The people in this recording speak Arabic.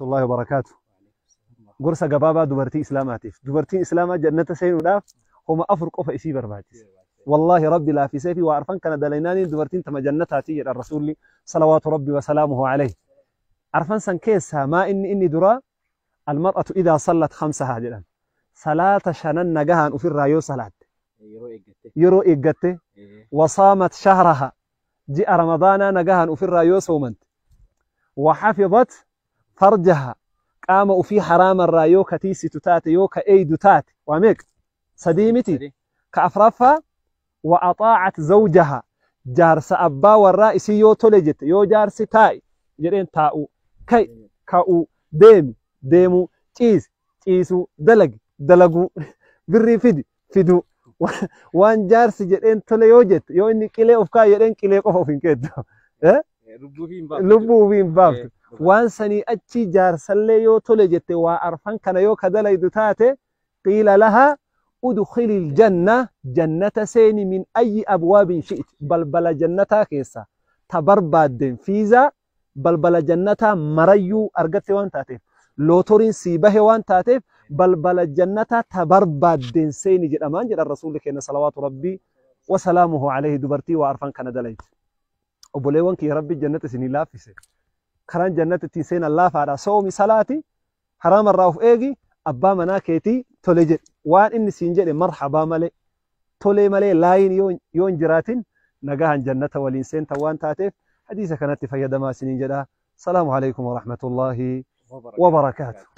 ورحمة الله وبركاته قرصة قبابة دوبرتي إسلاماتي دوبرتي إسلامات جنة سين وداف هما أفرق أوفا إسي برباتيس والله ربي لا في سيفي وعرفان كان دليناني دبرتي انت جنة تيجي الرسول لي صلوات ربي وسلامه عليه عرفان سن كيسها ما إني إني درا المرأة إذا صلت خمسها جدا صلاة شنن نجهن وفي الرايو صلاة يرو إجتة وصامت شهرها جاء رمضان نجهن وفي الرايو صومت وحفظت فرجها قام وفي حرام الرايو يوكا تيسي يو كأي ايدو تاتي سديمتي كأفرافا وأطاعت زوجها جارس أبا والرائس يو تولجت يو جارس تاي جرين تاو كي كاو ديم ديمو تيز تيسو دلق دلقو بري فدي فيدو وان جارس جرين تولي يو إني كلي أفكا يرين كلي قفو فين إيه؟ كدو لبو فين بابتو وانسني أتي جار سليو تلجت وأرفن كان يو كدل قيل لها أدخل الجنة جنة سين من أي أبواب شئت بل بل جنة كيسا تبرباد فيزا بل بل جنة مريو أرغت وان تاتف لوتورين سيبه وان تاتف بل بل جنة تبرباد سين جد أمان جد الرسول كينا صلوات ربي وسلامه عليه دبرتي وأرفن كان دليت أبو ليوان كي ربي جنة سيني لافسه كران جنات تنسين الله فارا صومي صلاتي حرام الراوف ايجي ابا منا كيتي تولي جد وان اني سينجد مرحبا مالي تولي مالي لاين يون جراتين نقاها جنة والإنسان توان تاتيف حديثة كانت فيها دماسين جدا السلام عليكم ورحمة الله وبركاته, وبركاته.